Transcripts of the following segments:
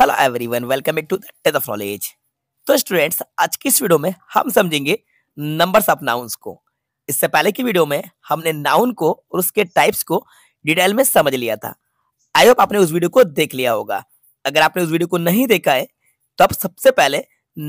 Hello everyone welcome back to the of तो students आज की इस वीडियो में हम समझेंगे नंबर्स ऑफ नाउन्स को इससे पहले की वीडियो में हमने नाउन को और उसके टाइप्स को डिटेल में समझ लिया था आई होप आपने उस वीडियो को देख लिया होगा अगर आपने उस वीडियो को नहीं देखा है तो आप सबसे पहले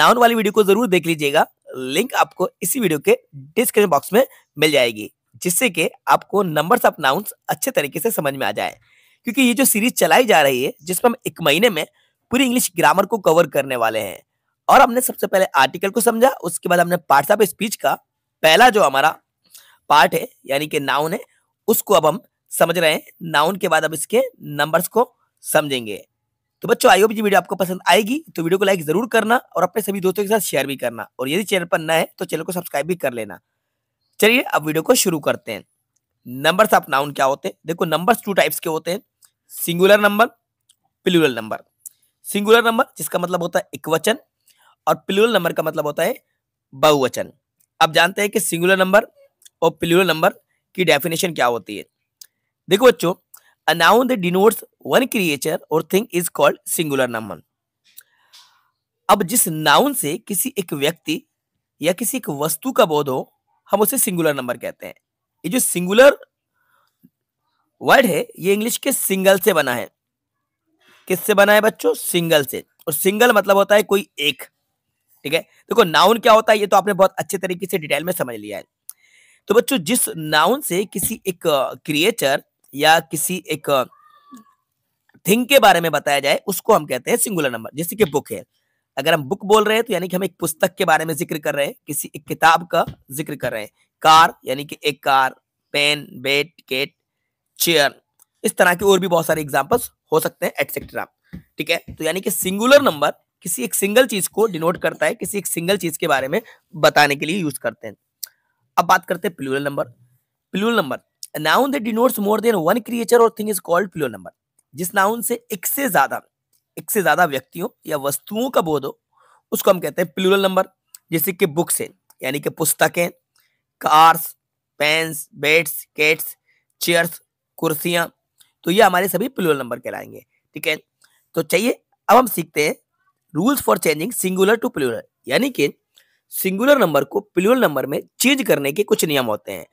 नाउन वाली वीडियो को जरूर देख लीजिएगा लिंक आपको इसी वीडियो के डिस्क्रिप्शन बॉक्स में मिल जाएगी जिससे कि आपको नंबर्स ऑफ नाउन्स अच्छे तरीके से समझ में आ जाए क्योंकि ये जो सीरीज चलाई जा रही है जिसमें हम एक महीने में पूरी इंग्लिश ग्रामर को कवर करने वाले हैं और हमने सबसे पहले आर्टिकल को समझा उसके बाद हमने पार्ट ऑफ स्पीच का पहला जो हमारा पार्ट है यानी कि नाउन है उसको अब हम समझ रहे हैं नाउन के बाद अब इसके नंबर्स को समझेंगे तो बच्चों आई होप ये वीडियो आपको पसंद आएगी तो वीडियो को लाइक जरूर करना और अपने सभी दोस्तों के साथ शेयर भी करना और यदि चैनल पर नए है तो चैनल को सब्सक्राइब भी कर लेना चलिए अब वीडियो को शुरू करते हैं नंबर्स ऑफ नाउन क्या होते हैं देखो नंबर्स टू टाइप्स के होते हैं singular number plural number singular number जिसका मतलब होता है एकवचन और प्लूरल नंबर का मतलब होता है बहुवचन अब जानते हैं कि सिंगुलर नंबर और प्लूरल नंबर की डेफिनेशन क्या होती है देखो बच्चों a noun denotes one creature or thing is called singular number अब जिस नाउन से किसी एक व्यक्ति या किसी एक वस्तु का बोध हो हम उसे सिंगुलर नंबर कहते हैं ये जो सिंगुलर वर्ड है ये इंग्लिश के सिंगल से बना है किससे बना है बच्चों सिंगल से और सिंगल मतलब होता है कोई एक ठीक है देखो नाउन क्या होता है ये तो आपने बहुत अच्छे तरीके से डिटेल में समझ लिया है तो बच्चों जिस नाउन से किसी एक क्रिएचर या किसी एक थिंग के बारे में बताया जाए उसको हम कहते हैं सिंगुलर नंबर जैसे कि बुक है अगर हम बुक बोल रहे हैं तो यानी कि हम एक पुस्तक के बारे में जिक्र कर रहे हैं किसी एक किताब का जिक्र कर रहे हैं कार यानी कि एक car pen bed cat chair इस तरह के और भी बहुत सारे एग्जाम्पल्स हो सकते हैं एटसेट्रा ठीक है तो यानी कि सिंगुलर नंबर किसी एक सिंगल चीज को डिनोट करता है किसी एक सिंगल चीज के बारे में बताने के लिए यूज करते हैं अब बात करते हैं plural number plural number noun that denotes more than one creature or thing is called plural number जिस नाउन से एक से ज्यादा एक से ज्यादा व्यक्तियों या वस्तुओं का बोध हो उसको हम कहते हैं प्लूरल नंबर जैसे कि बुक्स है यानी कि पुस्तकें cars pens beds cats chairs कुर्सियां तो ये हमारे सभी प्लुरल नंबर कहलाएंगे ठीक है तो चाहिए अब हम सीखते हैं rules for changing singular to plural यानी कि सिंगुलर नंबर को प्लुरल नंबर में चेंज करने के कुछ नियम होते हैं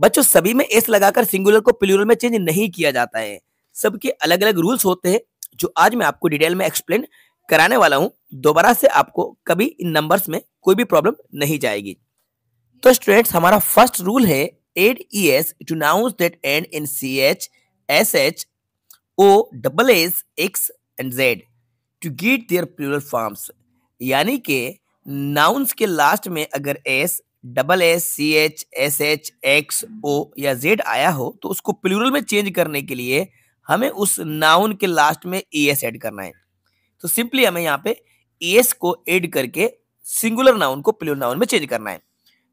बच्चों सभी में एस लगाकर सिंगुलर को प्लुरल में चेंज नहीं किया जाता है सबके अलग अलग रूल्स होते हैं जो आज मैं आपको डिटेल में एक्सप्लेन कराने वाला हूं दोबारा से आपको कभी इन नंबर्स में कोई भी प्रॉब्लम नहीं जाएगी तो स्टूडेंट्स हमारा फर्स्ट रूल है add E S to nouns that end in C H S H O double S X and Z to get their plural forms यानी कि नाउन्स के लास्ट में अगर S double S C H S H X O या Z आया हो तो उसको प्लूरल में चेंज करने के लिए हमें उस नाउन के लास्ट में ई एस एड करना है तो सिंपली हमें यहाँ पे ई e एस को एड करके सिंगुलर नाउन को प्लूरल नाउन में चेंज करना है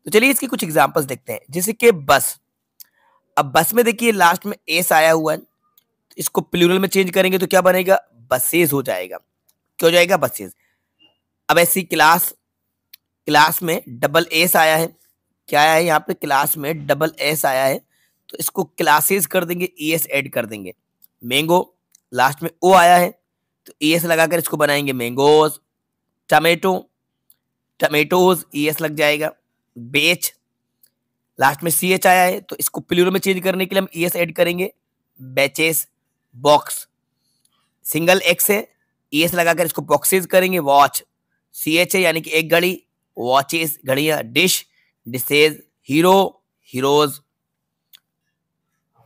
तो चलिए इसके कुछ एग्जाम्पल्स देखते हैं जैसे कि बस अब बस में देखिए लास्ट में एस आया हुआ है इसको प्लूरल में चेंज करेंगे तो क्या बनेगा बसेज हो जाएगा क्या हो जाएगा बसेज अब ऐसी क्लास क्लास में डबल एस आया है क्या आया है यहाँ पे क्लास में डबल एस आया है तो इसको क्लासेस कर देंगे ई एस एड कर देंगे मैंगो लास्ट में ओ आया है तो ई e एस लगाकर इसको बनाएंगे mangoes tomato tomatoes E S लग जाएगा बेच लास्ट में सी एच आया है तो इसको प्लूरल में चेंज करने के लिए हम ई एस एड करेंगे बैचेस बॉक्स सिंगल एक्स है ई e एस लगाकर इसको बॉक्सेज करेंगे वॉच सी एच है यानी कि एक घड़ी वॉचेस घड़िया dish dishes hero heroes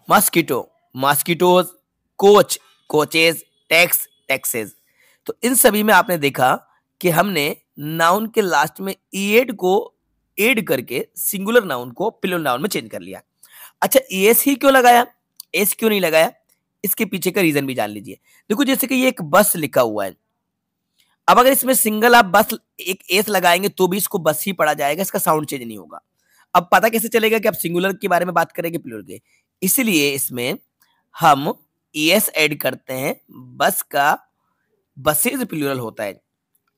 mosquito mosquitoes coach coaches tax taxes तो इन सभी में आपने देखा कि हमने नाउन के लास्ट में ई e एड को एड करके सिंगुलर नाउन को प्लूरल नाउन में चेंज कर लिया अच्छा एस ही क्यों लगाया एस क्यों नहीं लगाया इसके पीछे का रीजन भी जान लीजिए देखो जैसे कि ये एक बस लिखा हुआ है अब अगर इसमें सिंगल आप बस एक एस लगाएंगे तो भी इसको बस ही पढ़ा जाएगा इसका साउंड चेंज नहीं होगा अब पता कैसे चलेगा कि आप सिंगुलर के बारे में बात करेंगे प्लूर के इसलिए इसमें हम एस एड करते हैं बस का बसेज प्लूरल होता है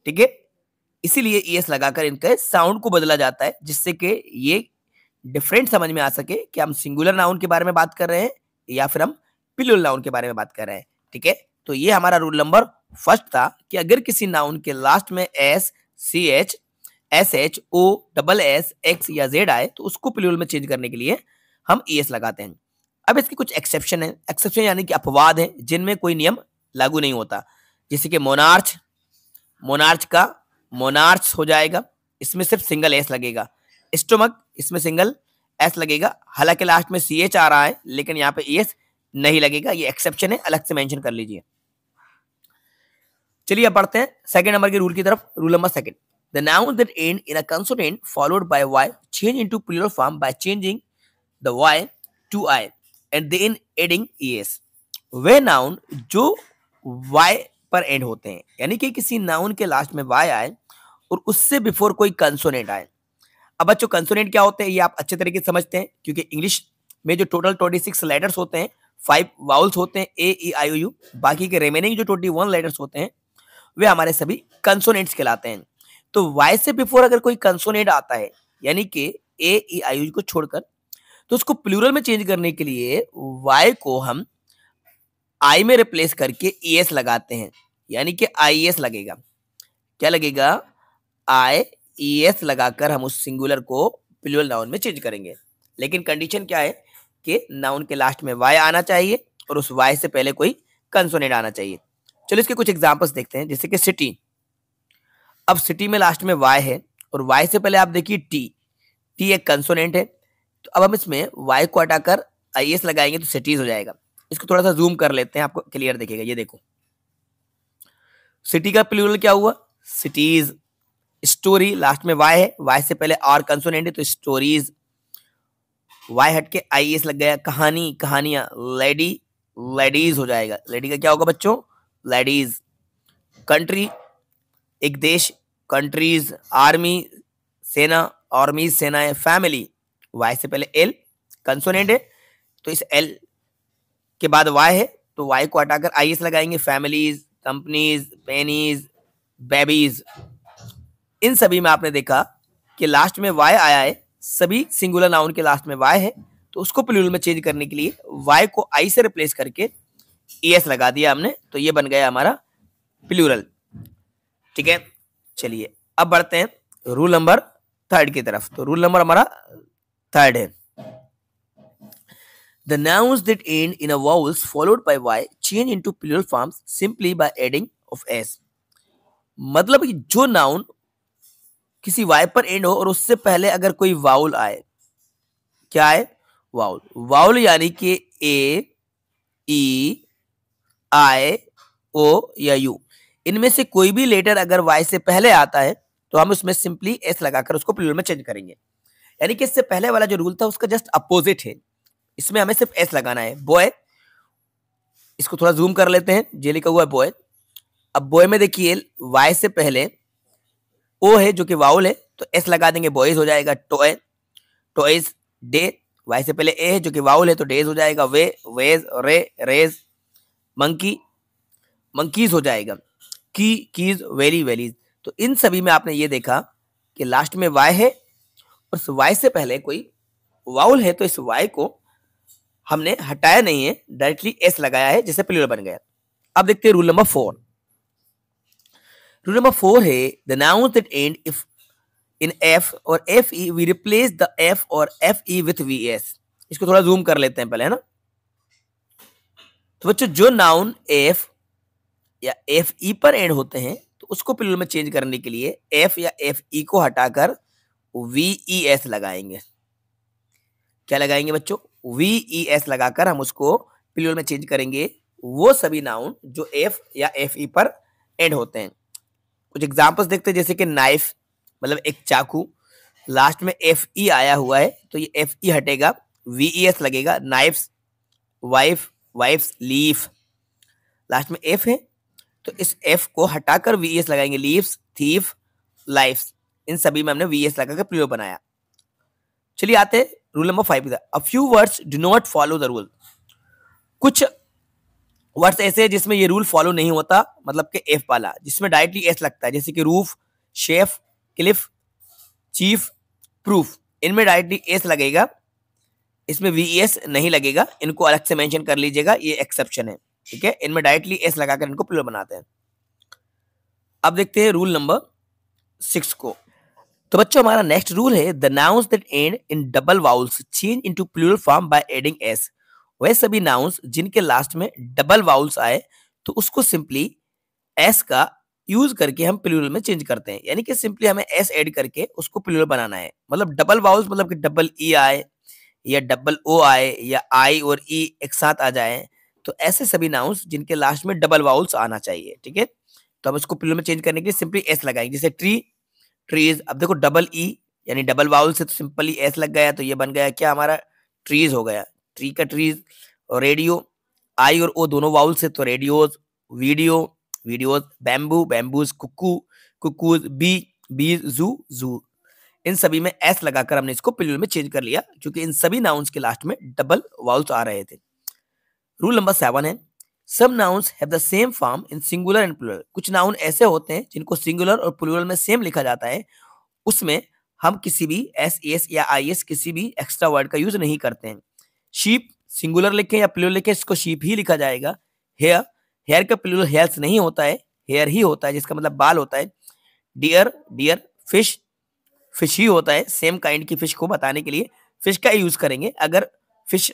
ठीक है इसीलिए ईएस e लगाकर इनके साउंड को बदला जाता है जिससे कि ये डिफरेंट समझ में आ सके कि हम सिंगुलर नाउन के बारे में बात कर रहे हैं या फिर हम पिलुल नाउन के बारे में बात कर रहे हैं ठीक है तो ये हमारा रूल नंबर फर्स्ट था कि अगर किसी नाउन के लास्ट में S C H S H O double S X या जेड आए तो उसको प्लूरल में चेंज करने के लिए हम ई e एस लगाते हैं अब इसके कुछ एक्सेप्शन है एक्सेप्शन यानी कि अपवाद है जिनमें कोई नियम लागू नहीं होता जैसे कि मोनार्च मोनार्च का मोनार्स हो जाएगा इसमें सिर्फ सिंगल एस लगेगा स्टोमक इसमें सिंगल एस लगेगा हालांकि लास्ट में सी एच आ रहा है लेकिन यहाँ पे एस e नहीं लगेगा ये एक्सेप्शन है अलग से मेंशन कर लीजिए चलिए अब पढ़ते हैं सेकंड नंबर के रूल की तरफ rule number second the noun that end in a consonant followed by Y change into plural form by changing the Y to I and then adding S वे नाउन जो Y पर and होते हैं यानी कि किसी नाउन के last में वाई आए और उससे बिफोर कोई कंसोनेंट आए अब बच्चों कंसोनेंट क्या होते हैं ये आप अच्छे तरीके से समझते हैं क्योंकि इंग्लिश में जो टोटल ट्वेंटी सिक्स लेटर्स होते हैं फाइव वाउल्स होते हैं ए ई आई यू बाकी के रेमेनिंग जो ट्वेंटी वन लेटर्स होते हैं वे हमारे सभी कंसोनेंट्स कहलाते हैं तो वाई से बिफोर अगर कोई कंसोनेंट आता है यानी कि ए ई आई यू को छोड़कर तो उसको प्लूरल में चेंज करने के लिए वाई को हम आई में रिप्लेस करके ई e एस लगाते हैं यानी कि आई एस e लगेगा क्या लगेगा आई ई एस लगाकर हम उस सिंगुलर को प्लुअल नाउन में चेंज करेंगे लेकिन कंडीशन क्या है कि नाउन के लास्ट में वाई आना चाहिए और उस वाई से पहले कोई कंसोनेट आना चाहिए चलो इसके कुछ एग्जाम्पल्स देखते हैं जैसे कि सिटी अब सिटी में लास्ट में वाई है और वाई से पहले आप देखिए टी टी एक कंसोनेंट है तो अब हम इसमें वाई को हटाकर आई एस लगाएंगे तो सिटीज हो जाएगा इसको थोड़ा सा जूम कर लेते हैं आपको क्लियर देखेगा ये देखो सिटी का प्लूरल क्या हुआ सिटीज स्टोरी लास्ट में वाई है वाई से पहले आर कंसोनेंट है तो स्टोरीज वाई हटके आई एस लग गया कहानी कहानियां लेडी लेडीज हो जाएगा लेडी का क्या होगा बच्चों लेडीज कंट्री एक देश कंट्रीज आर्मी सेना आर्मी सेना है फैमिली वाई से पहले एल तो कंसोनेंट है तो इस एल के बाद वाई है तो वाई को हटाकर आई एस लगाएंगे फैमिलीज कंपनीज पेनीज बेबीज इन सभी में आपने देखा कि लास्ट में वाई आया है सभी सिंगुलर नाउन के लास्ट में वाई है तो उसको प्लूरल में चेंज करने के लिए वाई को आई से रिप्लेस करके ई एस लगा दिया हमने तो ये बन गया हमारा प्लूरल ठीक है चलिए अब बढ़ते हैं रूल नंबर थर्ड की तरफ तो रूल नंबर हमारा थर्ड है The nouns that end in a vowels followed by y change into plural forms simply by adding of s. मतलब कि जो नाउन किसी वाई पर एंड हो और उससे पहले अगर कोई वाउल आए क्या है वाउल वाउल यानी कि ए ई आई ओ या यू इनमें से कोई भी लेटर अगर वाई से पहले आता है तो हम उसमें सिंपली एस लगाकर उसको प्लूरल में चेंज करेंगे यानी कि इससे पहले वाला जो रूल था उसका जस्ट अपोजिट है इसमें हमें सिर्फ एस लगाना है बॉय इसको थोड़ा जूम कर लेते हैं जे लिखा हुआ है बॉय अब बॉय में देखिए वाई से पहले ओ है जो कि वाउल है तो एस लगा देंगे बॉयज हो जाएगा टॉय टॉयज डे वाई से पहले ए है जो कि वाउल है तो डेज हो जाएगा way ways ray rays monkey monkeys हो जाएगा की कीज वेरी वेरीज तो इन सभी में आपने ये देखा कि लास्ट में वाई है और इस वाई से पहले कोई वाउल है तो इस वाई को हमने हटाया नहीं है डायरेक्टली एस लगाया है जिससे प्लूरल बन गया अब देखते हैं rule number four number four है the noun that end if in F or E V replace the F or with V S इसको थोड़ा जूम कर लेते हैं पहले है ना तो बच्चों जो नाउन एफ या एफ ई e पर एंड होते हैं तो उसको पिलर में चेंज करने के लिए एफ या एफ ई e को हटाकर वी ई एस लगाएंगे क्या लगाएंगे बच्चों वी ई एस लगाकर हम उसको पिलर में चेंज करेंगे वो सभी नाउन जो एफ या एफ ई e पर एंड होते हैं कुछ एग्जाम्पल्स देखते हैं जैसे कि नाइफ मतलब एक चाकू लास्ट में एफ ई e आया हुआ है तो ये एफ ई e हटेगा वी ई एस लगेगा knife wife wife leaf last में एफ है तो इस एफ को हटाकर वी एस e लगाएंगे लीव्स थीफ लाइफ इन सभी में हमने वी एस लगाकर प्रयोग बनाया चलिए आते हैं rule number five a few words do not follow the rule कुछ वर्ड्स ऐसे हैं जिसमें ये रूल फॉलो नहीं होता मतलब कि एफ वाला जिसमें डायरेक्टली एस लगता है जैसे कि roof chef cliff chief proof इनमें डायरेक्टली एस लगेगा इसमें वी एस e नहीं लगेगा इनको अलग से मेंशन कर लीजिएगा ये एक्सेप्शन है ठीक है इनमें डायरेक्टली एस लगाकर इनको प्लूरल बनाते हैं अब देखते हैं रूल नंबर सिक्स को तो बच्चों हमारा नेक्स्ट रूल है the nouns that end in double vowels change into plural form by adding S वह सभी नाउंस जिनके लास्ट में डबल वाउल्स आए तो उसको सिंपली एस का यूज करके हम प्लूरल में चेंज करते हैं यानी कि सिंपली हमें एस ऐड करके उसको प्लूरल बनाना है मतलब डबल वाउल्स मतलब कि डबल ई e आए या डबल ओ आए या आई और ई e एक साथ आ जाए तो ऐसे सभी नाउंस जिनके लास्ट में डबल वाउल्स आना चाहिए ठीक है तो हम इसको प्लूरल में चेंज करने के लिए सिंपली एस लगाएंगे जैसे ट्री ट्रीज अब देखो डबल ई e, यानी डबल वाउल से तो सिंपली एस लग गया तो ये बन गया क्या हमारा ट्रीज हो गया ट्री का ट्रीज रेडियो आई और ओ दोनों वाउल से तो radios video videos bamboo bamboos cuckoo cuckoos bee bee zoo zoo इन सभी में एस लगाकर हमने इसको पिल्यूल में चेंज कर लिया क्योंकि इन सभी नाउन्स के लास्ट में डबल वाउल्स आ रहे थे रूल नंबर सेवन है सब nouns have the same form in singular and plural कुछ नाउन ऐसे होते हैं जिनको सिंगुलर और प्लुरल में सेम लिखा जाता है उसमें हम किसी भी एस एस या आई एस किसी भी एक्स्ट्रा वर्ड का यूज नहीं करते हैं शीप सिंगुलर लिखे या प्लूरल लिखे इसको शीप ही लिखा जाएगा हेयर हेयर का प्लूरल हेयर्स नहीं होता है हेयर ही होता है जिसका मतलब बाल होता है डियर डियर फिश फिश ही होता है सेम काइंड की फिश को बताने के लिए फिश का यूज करेंगे अगर फिश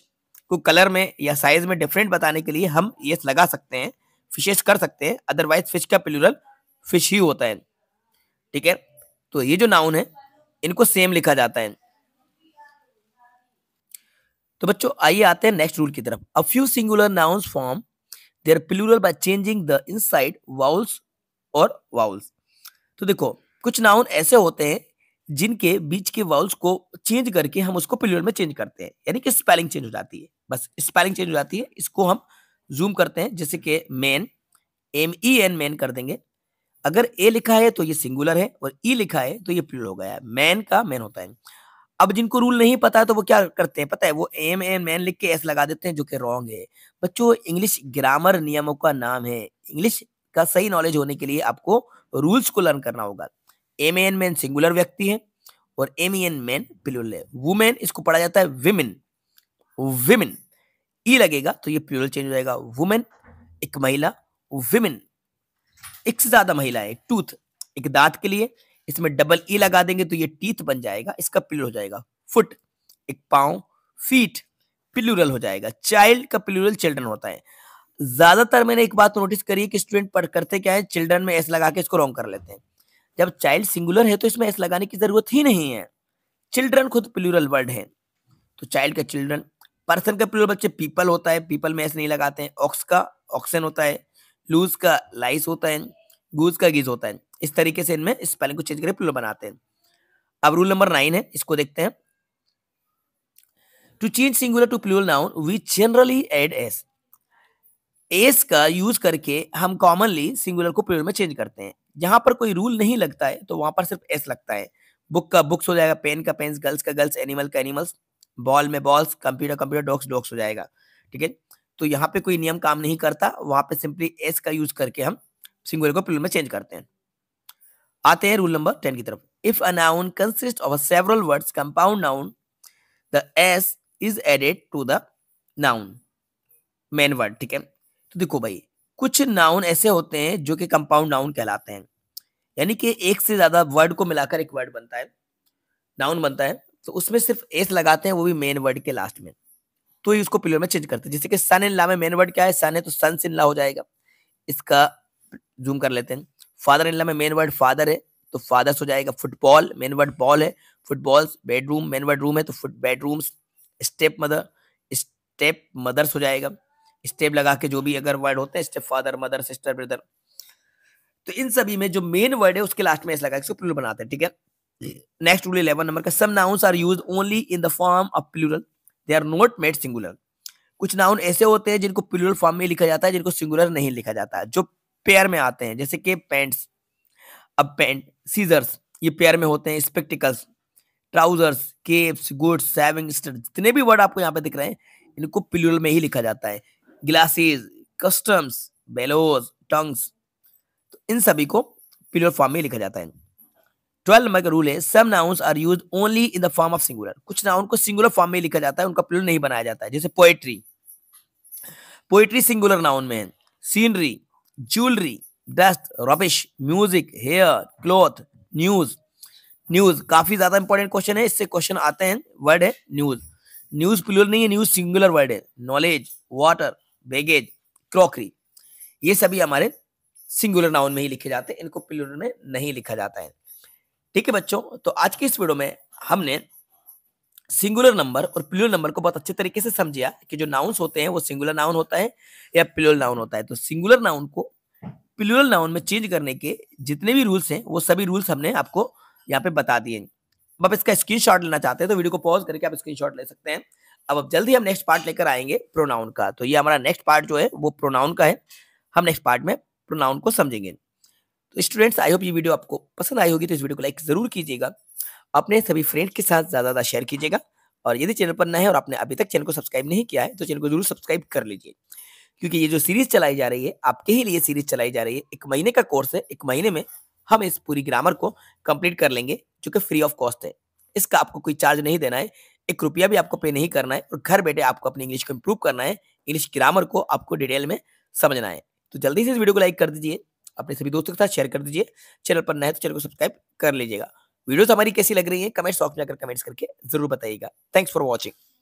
को कलर में या साइज में डिफरेंट बताने के लिए हम ये लगा सकते हैं फिशेस कर सकते हैं अदरवाइज फिश का प्लूरल फिश ही होता है ठीक है तो ये जो नाउन है इनको सेम लिखा जाता है तो बच्चों आइए आते हैं नेक्स्ट रूल की तरफ a few singular nouns form their plural by changing the inside vowels or vowels तो देखो कुछ नाउन ऐसे होते हैं जिनके बीच के वाउल्स को चेंज करके हम उसको प्लूरल में चेंज करते हैं यानी कि स्पेलिंग चेंज हो जाती है बस स्पेलिंग चेंज हो जाती है इसको हम जूम करते हैं जैसे कि man M E N man कर देंगे अगर ए लिखा है तो ये सिंगुलर है और ई e लिखा है तो ये प्लूरल हो गया है मैन का मैन होता है अब जिनको रूल नहीं पता है तो वो क्या करते हैं पता है वो एम एन मैन लिख के एस लगा देते हैं जो कि रॉन्ग है बच्चों इंग्लिश ग्रामर नियमों का नाम है इंग्लिश का सही नॉलेज होने के लिए आपको रूल्स को लर्न करना होगा एम एन मैन सिंगुलर व्यक्ति है और एम एन मैन प्लूरल है वुमेन इसको पढ़ा जाता है विमेन विमेन ई लगेगा तो ये प्लूरल चेंज हो जाएगा वुमेन एक महिला विमेन एक से ज्यादा महिला है टूथ एक दांत के लिए इसमें डबल ई e लगा देंगे तो ये टीथ बन जाएगा इसका पिलर हो जाएगा फुट एक पाँव फीट प्लूरल हो जाएगा चाइल्ड का प्लूरल चिल्ड्रन होता है ज्यादातर मैंने एक बात नोटिस करी है कि स्टूडेंट पढ़ करते क्या है चिल्ड्रन में एस लगा के इसको रॉन्ग कर लेते हैं जब चाइल्ड सिंगुलर है तो इसमें एस लगाने की जरूरत ही नहीं है चिल्ड्रन खुद प्लूरल वर्ड है तो चाइल्ड का चिल्ड्रन पर्सन का प्लूरल बच्चे पीपल होता है पीपल में एस नहीं लगाते हैं ऑक्स का ऑक्सन होता है लूज का लाइस होता है गूज का गीज होता है इस तरीके से इनमें स्पेलिंग को चेंज करके प्लुरल बनाते हैं अब रूल नंबर नाइन है इसको देखते हैं to change singular to plural noun we generally add S S का यूज करके हम कॉमनली सिंगुलर को प्लुरल में चेंज करते हैं जहां पर कोई रूल नहीं लगता है तो वहां पर सिर्फ एस लगता है बुक का बुक्स हो जाएगा पेन का पेन गर्ल्स का गर्ल्स एनिमल का एनिमल्स बॉल में balls computer computer dogs dogs हो जाएगा ठीक है तो यहाँ पे कोई नियम काम नहीं करता वहां पे सिंपली एस का यूज करके हम सिंगुलर को प्लूरल में चेंज करते हैं आते हैं रूल नंबर टेन की तरफ if a noun consist of several words compound noun the S is added to the noun main word ठीक है तो देखो भाई कुछ नाउन ऐसे होते हैं जो कि कंपाउंड नाउन कहलाते हैं यानी कि एक से ज्यादा वर्ड को मिलाकर एक वर्ड बनता है नाउन बनता है तो उसमें सिर्फ एस लगाते हैं वो भी मेन वर्ड के लास्ट में तो ही उसको पिलर में चेंज करते हैं जैसे कि सन इन ला में मेन वर्ड क्या है सन है तो सन सिन ला हो जाएगा इसका जूम कर लेते हैं फादर इन इनला में मेन वर्ड फादर है तो फादर्स हो जाएगा फुटबॉल मेन वर्ड बॉल है footballs bedroom main word room है तो foot bedrooms step mother step mothers हो जाएगा स्टेप लगा के जो भी अगर वर्ड होते हैं step father mother sister brother तो इन सभी में जो मेन वर्ड है उसके लास्ट में एस लगा इसको प्लूरल बनाते हैं ठीक है नेक्स्ट रूल इलेवन नंबर का some nouns are use only in the form of plural they are not made singular कुछ नाउन ऐसे होते हैं जिनको प्लूरल फॉर्म में लिखा जाता है जिनको सिंगुलर नहीं लिखा जाता है जो पेयर में आते हैं जैसे कि पैंट्स अब पैंट सीजर्स ये पेयर में होते हैं spectacles trousers caps goods saving जितने भी वर्ड आपको यहाँ पे दिख रहे हैं इनको प्लूरल में ही लिखा जाता है ग्लासेज कस्टम्स बेलोज टंग्स तो इन सभी को प्लूरल फॉर्म में लिखा जाता है ट्वेल्व नंबर का रूल है some nouns are use only in the form of singular कुछ नाउन को सिंगुलर फॉर्म में लिखा जाता है उनका प्लूरल नहीं बनाया जाता है जैसे पोएट्री पोएट्री सिंगुलर नाउन में है scenery jewelry, dust, rubbish, music, hair, cloth, news. News काफी ज्यादा इंपॉर्टेंट क्वेश्चन है इससे क्वेश्चन आते हैं वर्ड है न्यूज न्यूज प्लूरल नहीं है न्यूज सिंगुलर वर्ड है नॉलेज वाटर बैगेज क्रॉकरी ये सभी हमारे सिंगुलर नाउन में ही लिखे जाते हैं इनको प्लूरल में नहीं लिखा जाता है ठीक है बच्चों तो आज की इस वीडियो में हमने सिंगुलर नंबर और प्लूरल नंबर को बहुत अच्छे तरीके से समझिया कि जो नाउन्स होते हैं वो सिंगुलर नाउन होता है या प्लूरल नाउन होता है तो सिंगुलर नाउन को प्लूरल नाउन में चेंज करने के जितने भी रूल्स हैं वो सभी रूल्स हमने आपको यहाँ पे बता दिए अब आप इसका शॉट लेना चाहते हैं तो वीडियो को पॉज करके आप शॉट ले सकते हैं अब अब जल्दी हम नेक्स्ट पार्ट लेकर आएंगे प्रोनाउन का तो ये हमारा नेक्स्ट पार्ट जो है वो प्रोनाउन का है हम नेक्स्ट पार्ट में प्रोनाउन को समझेंगे तो स्टूडेंट्स आई होप ये वीडियो आपको पसंद आई होगी तो इस वीडियो को लाइक जरूर कीजिएगा अपने सभी फ्रेंड के साथ ज़्यादा ज़्यादा शेयर कीजिएगा और यदि चैनल पर नए हैं और आपने अभी तक चैनल को सब्सक्राइब नहीं किया है तो चैनल को जरूर सब्सक्राइब कर लीजिए क्योंकि ये जो सीरीज चलाई जा रही है आपके ही लिए सीरीज चलाई जा रही है एक महीने का कोर्स है एक महीने में हम इस पूरी ग्रामर को कंप्लीट कर लेंगे जो कि फ्री ऑफ कॉस्ट है इसका आपको कोई चार्ज नहीं देना है एक रुपया भी आपको पे नहीं करना है और घर बैठे आपको अपनी इंग्लिश को इम्प्रूव करना है इंग्लिश ग्रामर को आपको डिटेल में समझना है तो जल्दी से इस वीडियो को लाइक कर दीजिए अपने सभी दोस्तों के साथ शेयर कर दीजिए चैनल पर नए तो चैनल को सब्सक्राइब कर लीजिएगा वीडियोस हमारी कैसी लग रही है कमेंट्स बॉक्स में जाकर कमेंट्स करके जरूर बताइएगा थैंक्स फॉर वॉचिंग